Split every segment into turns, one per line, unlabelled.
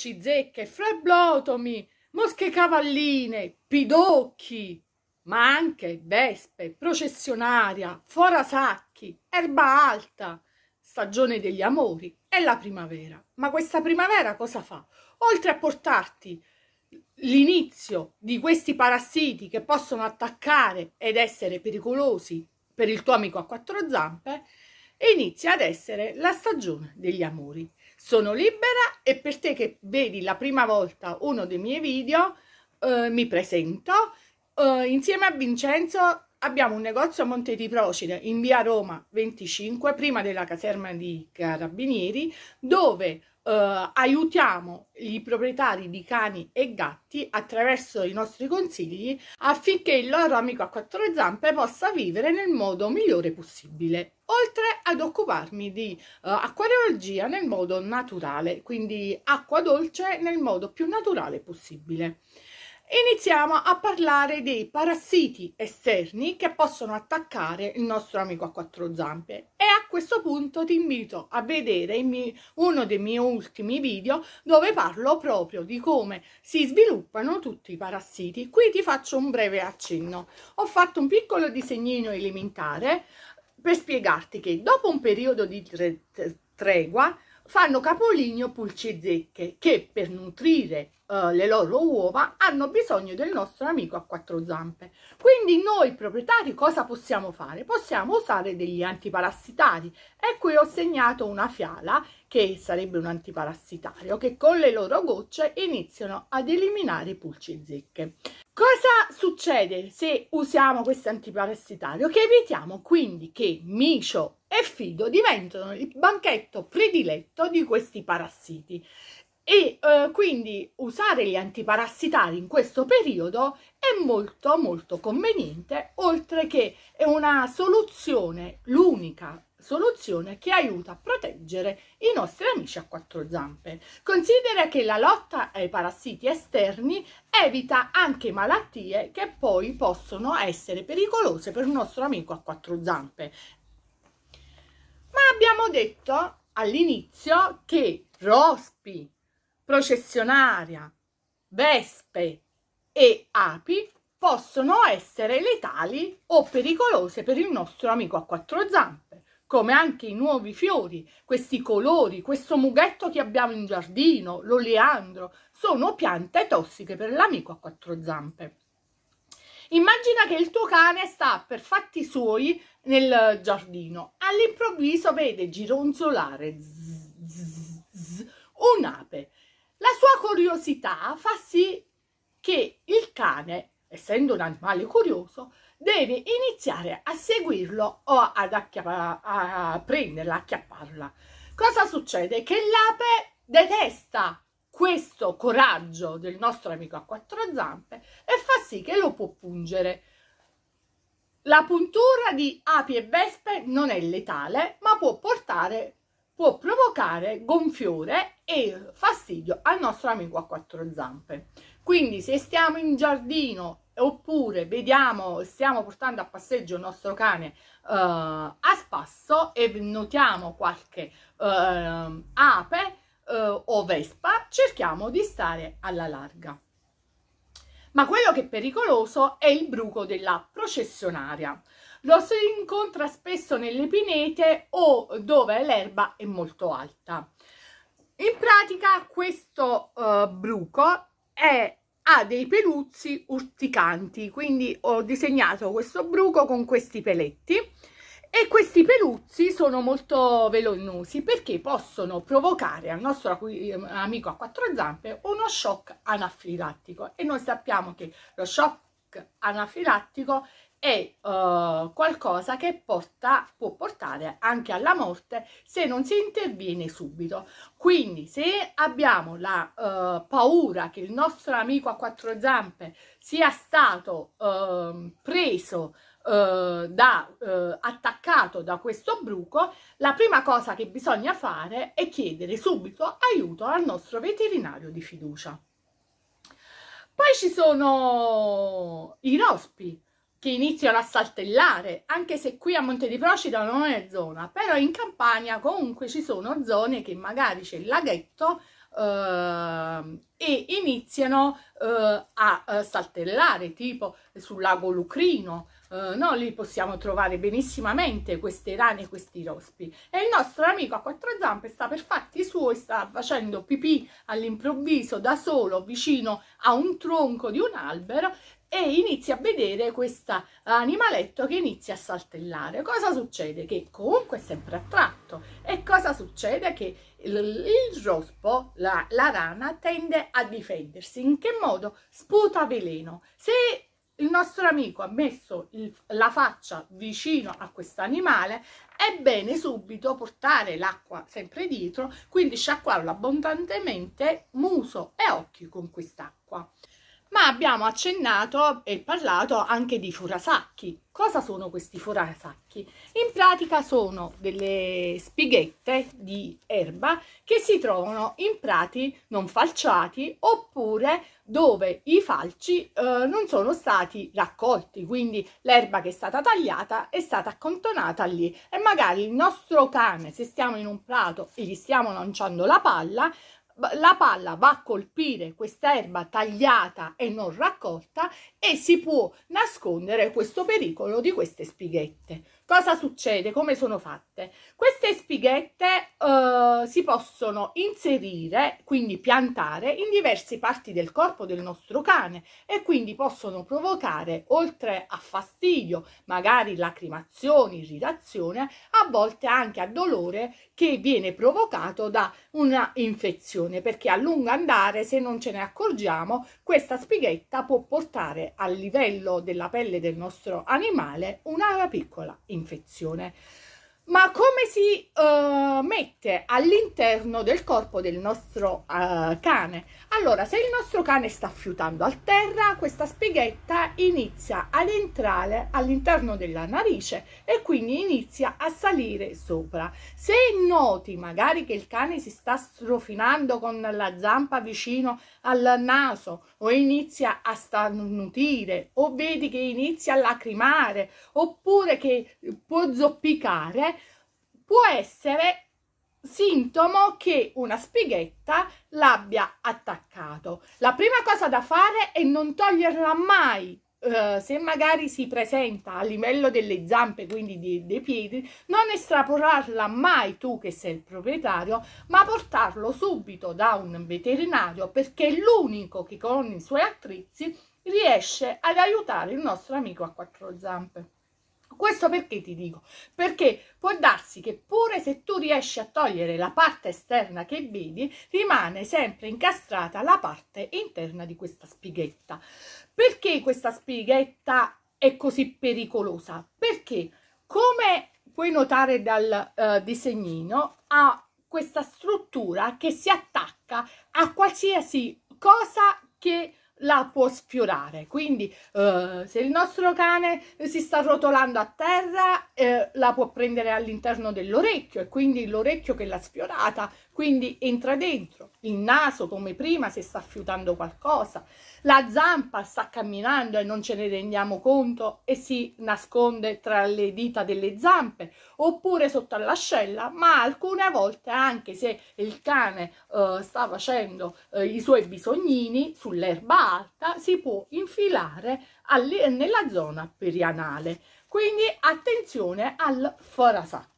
pulci, zecche, fleblotomi, mosche cavalline, pidocchi, ma anche vespe, processionaria, forasacchi, erba alta, stagione degli amori e la primavera. Ma questa primavera cosa fa? Oltre a portarti l'inizio di questi parassiti che possono attaccare ed essere pericolosi per il tuo amico a quattro zampe, inizia ad essere la stagione degli amori sono libera e per te che vedi la prima volta uno dei miei video eh, mi presento eh, insieme a Vincenzo abbiamo un negozio a Monte di procida in via Roma 25 prima della caserma di Carabinieri dove eh, aiutiamo i proprietari di cani e gatti attraverso i nostri consigli affinché il loro amico a quattro zampe possa vivere nel modo migliore possibile oltre ad occuparmi di uh, eh, acquariologia nel modo naturale, quindi acqua dolce nel modo più naturale possibile. Iniziamo a parlare dei parassiti esterni che possono attaccare il nostro amico a quattro zampe e a questo punto ti invito a vedere uno dei miei ultimi video dove parlo proprio di come si sviluppano tutti i parassiti. Qui ti faccio un breve accenno. Ho fatto un piccolo disegnino elementare per spiegarti che dopo un periodo di tre, tregua fanno capolinio pulci zecche che per nutrire uh, le loro uova hanno bisogno del nostro amico a quattro zampe. Quindi noi proprietari cosa possiamo fare? Possiamo usare degli antiparassitari e ecco, qui ho segnato una fiala che sarebbe un antiparassitario, che con le loro gocce iniziano ad eliminare i pulci zecche. Cosa succede se usiamo questo antiparassitario? Che evitiamo quindi che micio e fido diventino il banchetto prediletto di questi parassiti e eh, quindi usare gli antiparassitari in questo periodo è molto molto conveniente oltre che è una soluzione l'unica soluzione che aiuta a proteggere i nostri amici a quattro zampe. Considera che la lotta ai parassiti esterni evita anche malattie che poi possono essere pericolose per un nostro amico a quattro zampe. Ma abbiamo detto all'inizio che rospi, processionaria, vespe e api possono essere letali o pericolose per il nostro amico a quattro zampe come anche i nuovi fiori, questi colori, questo mughetto che abbiamo in giardino, l'oleandro, sono piante tossiche per l'amico a quattro zampe. Immagina che il tuo cane sta per fatti suoi nel giardino. All'improvviso vede gironzolare un'ape. La sua curiosità fa sì che il cane essendo un animale curioso, deve iniziare a seguirlo o ad acchiappa, a prenderla, acchiapparla. Cosa succede? Che l'ape detesta questo coraggio del nostro amico a quattro zampe e fa sì che lo può pungere. La puntura di api e vespe non è letale, ma può portare può provocare gonfiore e fastidio al nostro amico a quattro zampe. Quindi se stiamo in giardino oppure vediamo, stiamo portando a passeggio il nostro cane uh, a spasso e notiamo qualche uh, ape uh, o vespa, cerchiamo di stare alla larga. Ma quello che è pericoloso è il bruco della processionaria. Lo si incontra spesso nelle pinete o dove l'erba è molto alta. In pratica questo bruco è ha dei peluzzi urticanti, quindi ho disegnato questo bruco con questi peletti e questi peluzzi sono molto velenosi perché possono provocare al nostro ehm, amico a quattro zampe uno shock anafilattico e noi sappiamo che lo shock anafilattico è uh, eh, qualcosa che porta, può portare anche alla morte se non si interviene subito. Quindi se abbiamo la uh, paura che il nostro amico a quattro zampe sia stato uh, preso eh, da, eh, attaccato da questo bruco, la prima cosa che bisogna fare è chiedere subito aiuto al nostro veterinario di fiducia. Poi ci sono i rospi che iniziano a saltellare, anche se qui a Monte di Procida non è zona, però in Campania comunque ci sono zone che magari c'è il laghetto eh, e iniziano eh, a eh, saltellare, tipo sul lago Lucrino, eh, no? lì possiamo trovare benissimamente queste rane e questi rospi. E il nostro amico a quattro zampe sta per fatti suoi, sta facendo pipì all'improvviso da solo vicino a un tronco di un albero e inizia a vedere questo animaletto che inizia a saltellare. Cosa succede? Che comunque è sempre attratto. E cosa succede? Che il, il rospo, la, la rana, tende a difendersi. In che modo? Sputa veleno. Se il nostro amico ha messo il, la faccia vicino a questo animale, è bene subito portare l'acqua sempre dietro, quindi sciacquarlo abbondantemente muso e occhi con quest'acqua ma abbiamo accennato e parlato anche di furasacchi. Cosa sono questi furasacchi? In pratica sono delle spighette di erba che si trovano in prati non falciati oppure dove i falci eh, non sono stati raccolti, quindi l'erba che è stata tagliata è stata accontonata lì e magari il nostro cane, se stiamo in un prato e gli stiamo lanciando la palla, la palla va a colpire questa erba tagliata e non raccolta e si può nascondere questo pericolo di queste spighette. Cosa succede? Come sono fatte? Queste spighette eh, si possono inserire, quindi piantare, in diverse parti del corpo del nostro cane e quindi possono provocare, oltre a fastidio, magari lacrimazione, irritazione, a volte anche a dolore che viene provocato da una infezione, perché a lungo andare, se non ce ne accorgiamo, questa spighetta può portare a livello della pelle del nostro animale una piccola infezione infezione ma come si uh, mette all'interno del corpo del nostro uh, cane? Allora, se il nostro cane sta fiutando a terra, questa spighetta inizia ad entrare all'interno della narice e quindi inizia a salire sopra. Se noti magari che il cane si sta strofinando con la zampa vicino al naso o inizia a starnutire o vedi che inizia a lacrimare oppure che può zoppicare, può essere sintomo che una spighetta l'abbia attaccato. La prima cosa da fare è non toglierla mai. Eh, se magari si presenta a livello delle zampe, quindi di, dei piedi, non estrapolarla mai tu che sei il proprietario, ma portarlo subito da un veterinario perché è l'unico che con i suoi attrezzi riesce ad aiutare il nostro amico a quattro zampe. Questo perché ti dico? Perché può darsi che pure se tu riesci a togliere la parte esterna che vedi, rimane sempre incastrata la parte interna di questa spighetta. Perché questa spighetta è così pericolosa? Perché come puoi notare dal uh, disegnino ha questa struttura che si attacca a qualsiasi cosa che la può sfiorare quindi eh, se il nostro cane si sta rotolando a terra eh, la può prendere all'interno dell'orecchio e quindi l'orecchio che l'ha sfiorata quindi entra dentro, il naso come prima se sta fiutando qualcosa, la zampa sta camminando e non ce ne rendiamo conto e si nasconde tra le dita delle zampe oppure sotto all'ascella, ma alcune volte anche se il cane eh, sta facendo eh, i suoi bisognini sull'erba alta si può infilare nella zona perianale. Quindi attenzione al forasacco.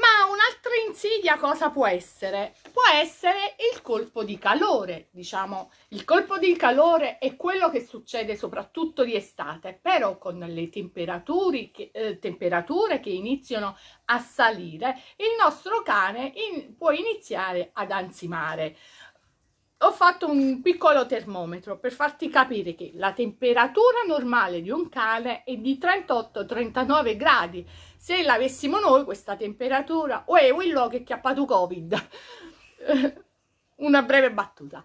Ma un'altra insidia cosa può essere? Può essere il colpo di calore, diciamo. Il colpo di calore è quello che succede soprattutto di estate, però con le temperature che, eh, temperature che iniziano a salire, il nostro cane in, può iniziare ad ansimare ho fatto un piccolo termometro per farti capire che la temperatura normale di un cane è di 38-39 gradi se l'avessimo noi questa temperatura o è quello che chiappato covid una breve battuta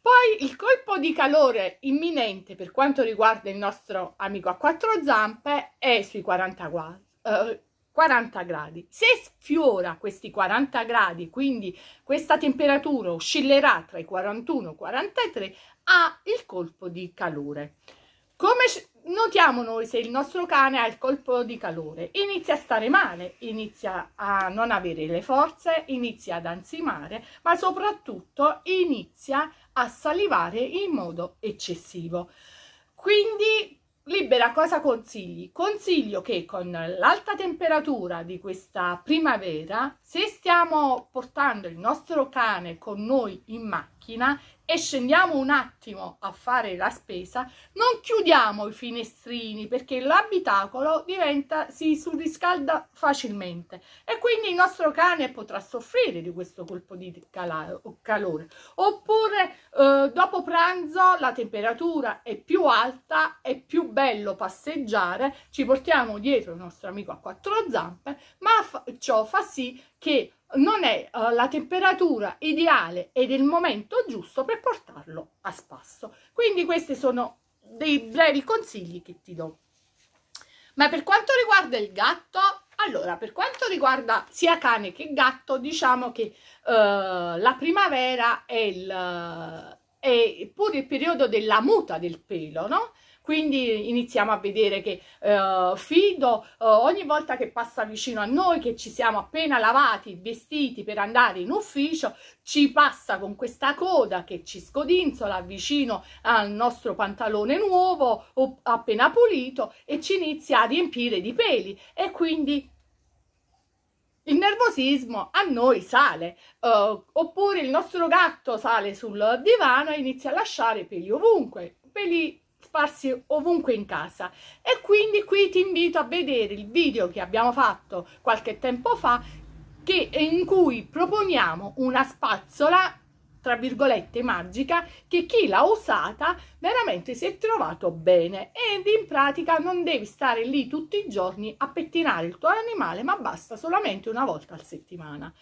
poi il colpo di calore imminente per quanto riguarda il nostro amico a quattro zampe è sui 40, eh, 40 gradi. Se sfiora questi 40 gradi, quindi questa temperatura oscillerà tra i 41 e i 43, ha il colpo di calore. Come notiamo noi se il nostro cane ha il colpo di calore, inizia a stare male, inizia a non avere le forze, inizia ad ansimare, ma soprattutto inizia a salivare in modo eccessivo. Quindi Libera cosa consigli? Consiglio che con l'alta temperatura di questa primavera, se stiamo portando il nostro cane con noi in macchina, macchina e scendiamo un attimo a fare la spesa, non chiudiamo i finestrini perché l'abitacolo diventa, si surriscalda facilmente e quindi il nostro cane potrà soffrire di questo colpo di calore. Oppure eh, dopo pranzo la temperatura è più alta, è più bello passeggiare, ci portiamo dietro il nostro amico a quattro zampe, ma fa ciò fa sì che non è uh, la temperatura ideale ed il momento giusto per portarlo a spasso. Quindi questi sono dei brevi consigli che ti do. Ma per quanto riguarda il gatto, allora, per quanto riguarda sia cane che gatto, diciamo che uh, la primavera è, il, eh, è pure il periodo della muta del pelo, no? Quindi iniziamo a vedere che eh, Fido eh, ogni volta che passa vicino a noi, che ci siamo appena lavati vestiti per andare in ufficio, ci passa con questa coda che ci scodinzola vicino al nostro pantalone nuovo o appena pulito e ci inizia a riempire di peli e quindi il nervosismo a noi sale, uh, oppure il nostro gatto sale sul divano e inizia a lasciare peli ovunque, peli sparsi ovunque in casa e quindi qui ti invito a vedere il video che abbiamo fatto qualche tempo fa che, in cui proponiamo una spazzola tra virgolette magica che chi l'ha usata veramente si è trovato bene ed in pratica non devi stare lì tutti i giorni a pettinare il tuo animale ma basta solamente una volta a settimana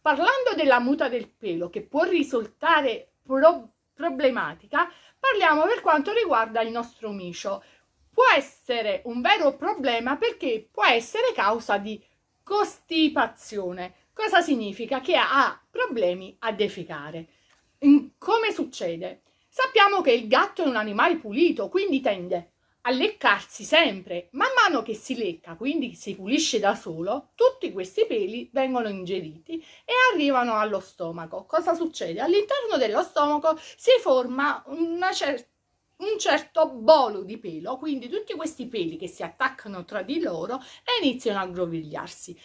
parlando della muta del pelo che può risultare pro problematica parliamo per quanto riguarda il nostro micio. Può essere un vero problema perché può essere causa di costipazione. Cosa significa? Che ha problemi a defecare. Come succede? Sappiamo che il gatto è un animale pulito, quindi tende a leccarsi sempre. Man mano che si lecca, quindi si pulisce da solo, tutti questi peli vengono ingeriti e arrivano allo stomaco. Cosa succede? All'interno dello stomaco si forma una certa un certo bolo di pelo, quindi tutti questi peli che si attaccano tra di loro e iniziano a grovigliarsi.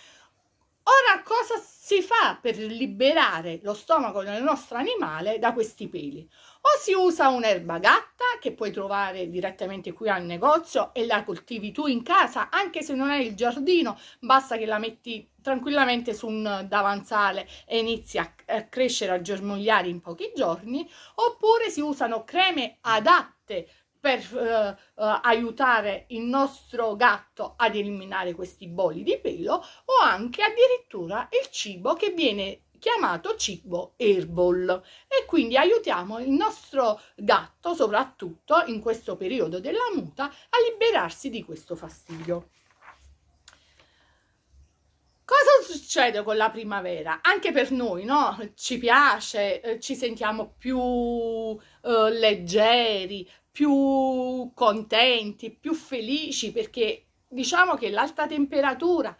Ora cosa si fa per liberare lo stomaco del nostro animale da questi peli? O si usa un'erba gatta che puoi trovare direttamente qui al negozio e la coltivi tu in casa, anche se non hai il giardino, basta che la metti tranquillamente su un davanzale e inizi a, a crescere, a germogliare in pochi giorni, oppure si usano creme adatte per eh, eh, aiutare il nostro gatto ad eliminare questi boli di pelo o anche addirittura il cibo che viene chiamato cibo herbal e quindi aiutiamo il nostro gatto soprattutto in questo periodo della muta a liberarsi di questo fastidio. Cosa succede con la primavera? Anche per noi, no? Ci piace, eh, ci sentiamo più eh, leggeri, più contenti, più felici perché diciamo che l'alta temperatura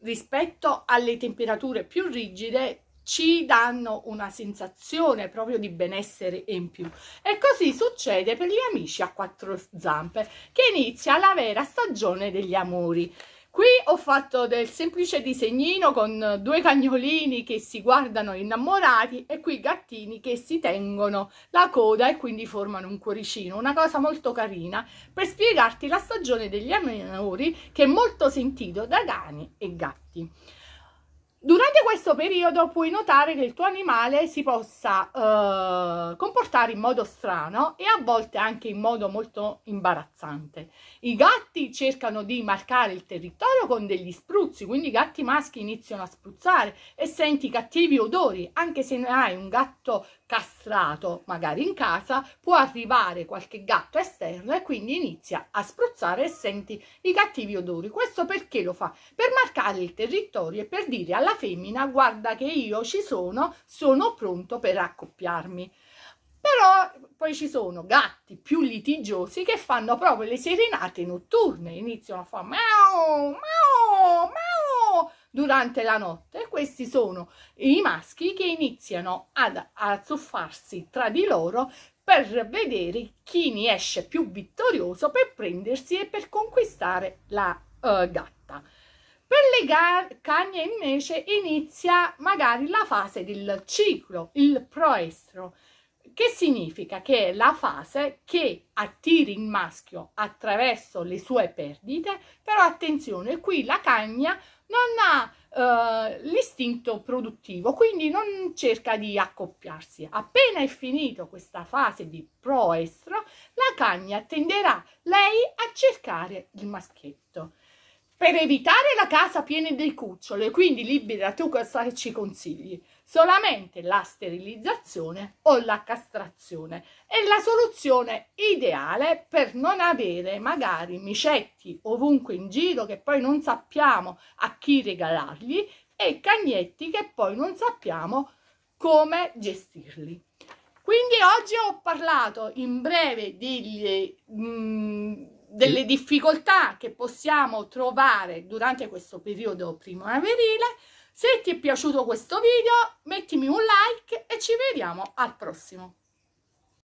rispetto alle temperature più rigide ci danno una sensazione proprio di benessere in più e così succede per gli amici a quattro zampe che inizia la vera stagione degli amori Qui ho fatto del semplice disegnino con due cagnolini che si guardano innamorati e qui gattini che si tengono la coda e quindi formano un cuoricino, una cosa molto carina per spiegarti la stagione degli amori che è molto sentito da cani e gatti. Durante questo periodo puoi notare che il tuo animale si possa eh, comportare in modo strano e a volte anche in modo molto imbarazzante. I gatti cercano di marcare il territorio con degli spruzzi, quindi i gatti maschi iniziano a spruzzare e senti cattivi odori, anche se ne hai un gatto castrato magari in casa, può arrivare qualche gatto esterno e quindi inizia a spruzzare e senti i cattivi odori. Questo perché lo fa? Per marcare il territorio e per dire alla femmina guarda che io ci sono, sono pronto per accoppiarmi. Però poi ci sono gatti più litigiosi che fanno proprio le serenate notturne, iniziano a fare miau, miau, miau durante la notte. Questi sono i maschi che iniziano ad azzuffarsi tra di loro per vedere chi ne esce più vittorioso per prendersi e per conquistare la uh, gatta. Per le cagne invece inizia magari la fase del ciclo, il proestro, che significa che è la fase che attira il maschio attraverso le sue perdite, però attenzione, qui la cagna non ha eh, l'istinto produttivo, quindi non cerca di accoppiarsi. Appena è finita questa fase di proestro, la cagna tenderà lei a cercare il maschietto. Per evitare la casa piena di cucciole, quindi libera tu cosa ci consigli? solamente la sterilizzazione o la castrazione. È la soluzione ideale per non avere magari micetti ovunque in giro che poi non sappiamo a chi regalarli e cagnetti che poi non sappiamo come gestirli. Quindi oggi ho parlato in breve degli, mh, mm, delle difficoltà che possiamo trovare durante questo periodo primaverile se ti è piaciuto questo video mettimi un like e ci vediamo al prossimo.